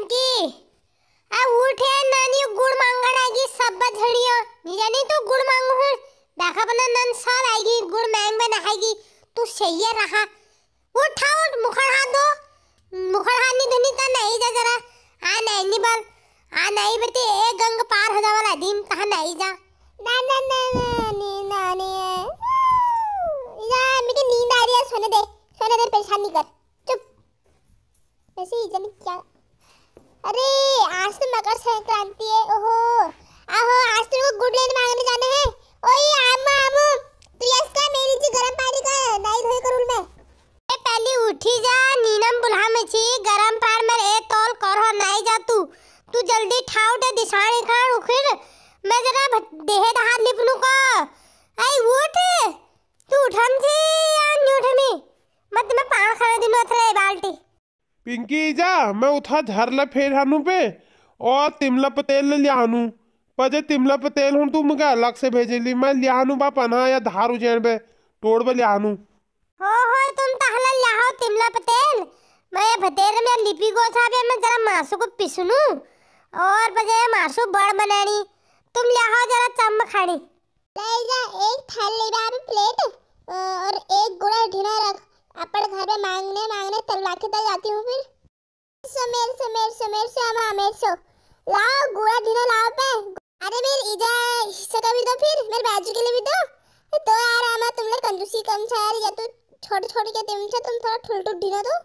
पिंकी आ उठ है नानी गुड़ मांगण आगी सब झड़ियो जानी तो गुड़ मांगू हूं देखा बना नन सब आएगी गुड़ मांग में नहाएगी तू सही रहा उठा उठ हाँ, मुखड़ हाथ दो मुखड़ हाथ नहीं धनी ता तो नहीं जा जरा आ नहीं नहीं बल आ नहीं बेटी ए गंग पार हो जावला दिन कहां नहीं जा ना ना ना नानी नानी या मेरी नींद आ रही है सोने दे सोने दे परेशान नहीं कर चुप वैसे इधर क्या अरे आज तो मकर संक्रांति है ओहो आहो आज तो को गुड लेने मांगने जाने हैं ओए आमो तू यस का मेरी जी गरम पानी का नाई धोई करूल मैं ए पहले उठी जा नीनम बुल्हा में छी गरम पार में ए तौल कर हो नाई जा तू तू जल्दी ठाउ ठाउट दिशाण खाण उखिर मैं जरा देह हाथ लिपनू का आई वो पिंकी जा मैं उठा झर झरला फेर हानू पे और तिमला पतेल ले लियानू पजे तिमला पतेल हूँ तू मुझे अलग से भेज ली मैं लियानू बा पना या धार उजैन बे तोड़ बे लियानू हो हो तुम तहला तो लियाओ तिमला पतेल मैं ये पतेल में लिपि को छाबे मैं जरा मासू को पिसनू और पजे मासू बड़ बनानी तुम लियाओ जरा चम्म खानी ले जा एक थाली बाबू प्लेट और घर में मांगने मांगने तलवा के तल जाती हूँ फिर समेर समेर समेर श्याम हाँ, आमेर सो लाओ गुड़ा ढीना लाओ पे अरे मेरे इजा हिस्सा का भी दो फिर मेरे बाजू के लिए भी दो तो यार आमा तुम लोग कंजूसी कम छा यार या तो छोटे छोटे के दिन छा तुम थोड़ा ठुल ठुल ढीना दो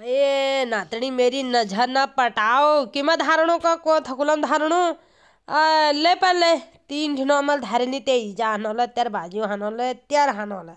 अये नातनी मेरी नजर ना पटाओ किमा धारणों का को थकुलम धारणो ले पर ले तीन ढिनो अमल धारणी ते इजा हनोला तेर बाजू हनोला तेर हनोला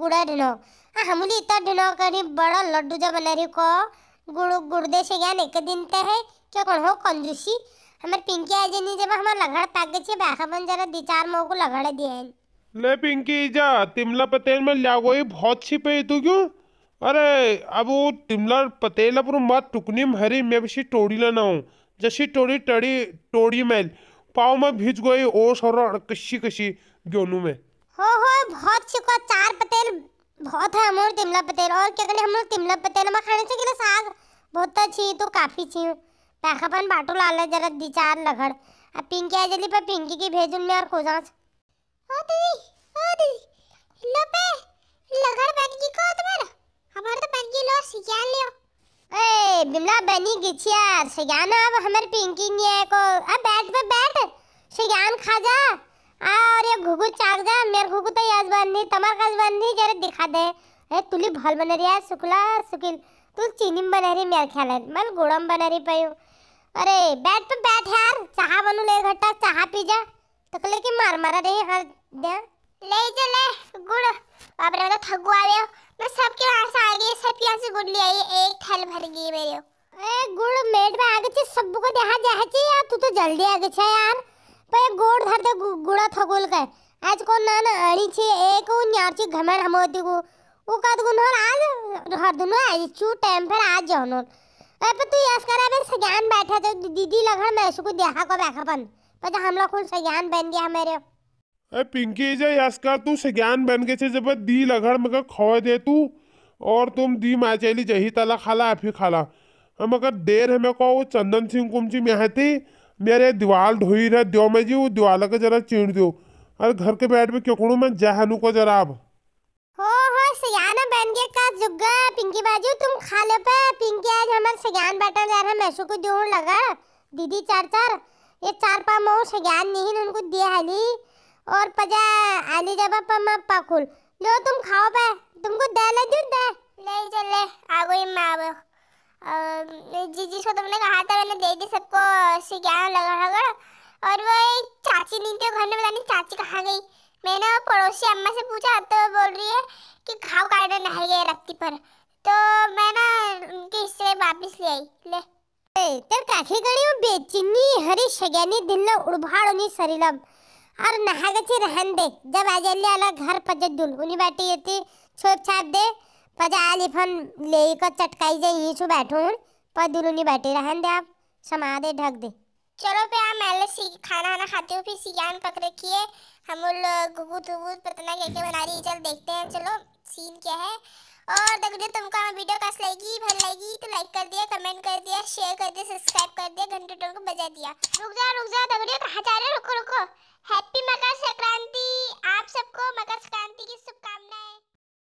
गुड़ा डिनो हमूल हाँ, इतना डिनो करी बड़ा लड्डू जो बना रही को गुड़ गुड़दे से ज्ञान एक दिन ते तो है क्या कौन हो कंजूसी हमारे पिंकी आज नहीं जब हमारे लगड़ ताक गए बाखा बन जरा दी चार मो को लगड़ दिए ले पिंकी जा तिमला पतेल में लागो ये बहुत सी पे तू क्यों अरे अब वो तिमला पतेल पर मत टुकनी में हरी मैं बसी टोड़ी लेना हूँ जैसी टोड़ी टड़ी टोड़ी मैल पाव में भिज गई ओस और कशी कशी गोनू में हो हो बहुत शिको चार पतेल बहुत है हमोर तिमला पतेल और क्या करने हम तिमला पतेल में खाने से साग बहुत तो अच्छी तो काफ़ी छी पैखापन बाटू लाल जरा दी चार लगड़ अब पिंकी आ जली पर पिंकी की भेजुन में और खोजा ओ दीदी ओ दीदी लो लगड़ बन गई को तुम्हारा हमारे तो बन गई लो सिखा लियो ए बिमला बनी गिछी यार सिखाना अब हमारे पिंकी नहीं है को अब बैठ पे बैठ सिखान खा जा अरे घुगु चाक जा मेर घुगु तो यज बननी तमार कस बननी जरे दिखा दे ए तुली भल बन रही है सुकला सुकिल तू चीनी में बना रही मेर ख्याल है मन गुड़म बना रही पयो अरे बैठ पे बैठ यार चाह बनू ले घटा चाह पी जा तकले की मार मारा रही हर दे ले जा ले गुड़ बाप रे मैं तो थकू आ रे हूं मैं सबके यहां से आ गई सब यहां से गुड़ ले आई एक थैल भर गई मेरे ए गुड़ मेड में आ गई सब को देहा जा चाहिए यार तू तो जल्दी आ गई छ यार पर एक गोड धर दे तो गुडा थकोल का आज को ना ना अणीचे एक उन घमर हम होती को वो का तो गुनहर आज हर दुनो आज चू टाइम पर आज जानो ए पर तू यस करा बे सज्ञान बैठा तो दीदी लगन मैं इसको देखा को बैठा पन पर हम लोग खुल सज्ञान बन गया मेरे अरे पिंकी जे यस कर तू सज्ञान बन के छे जब दी लगड़ मगर खोए दे तू और तुम दी मा चली जही तला खाला अभी खाला हम अगर देर हमें को चंदन सिंह कुमची मेहती मेरे दीवाल ढोई रहे दो में जी वो दीवाल का जरा चीड़ दो अरे घर के बैठ में क्यों मैं जहनू को जरा अब हो हो सयाना बन गया का जुग्गा पिंकी बाजू तुम खा लो पे पिंकी आज हमार सयान बाटा जा रहा मैसू को जोड़ लगा दीदी चार चार ये चार पा मऊ सयान नहीं उनको दे हाली और पजा आली जब पमा पाकुल लो तुम खाओ पे तुमको दे ले दे ले चले आ गई मैं जिस जिसको तुमने कहा था मैंने दे दी सबको सिखाया लगा लगा और वो एक चाची नहीं थी घर में बता नहीं चाची कहाँ गई मैंने पड़ोसी अम्मा से पूछा तो बोल रही है कि घाव काटने नहीं गए रत्ती पर तो मैं ना उनके हिस्से वापस ले आई ले तो काखी तर वो बेचिनी हरी दिल सगळ्यांनी उड़भाड़ उन्हीं सरीलम और नहागाची रहन दे जब आजल्ली आला घर पजत दूल उन्हीं बाटी येते छोप छाप दे पजा ले कर चटकाई जाए यहीं छू बैठो हूँ पर दुनू नहीं बैठे रहन दे आप समा दे ढक दे चलो पे आप मैं सी खाना वाना खाते हो फिर सीगान पक रखी है हम लोग घुघुत घुघुत पतना क्या क्या बना रही है चल देखते हैं चलो सीन क्या है और दगड़ियों तुमको हमारा वीडियो कैसी लगी भल लगी तो लाइक कर दिया कमेंट कर दिया शेयर कर दिया सब्सक्राइब कर दिया घंटे टोल को बजा दिया रुक जा रुक जाओ दगड़ियों कहाँ जा रहे हो रुको रुको हैप्पी मकर संक्रांति आप सबको मकर संक्रांति की शुभकामनाएं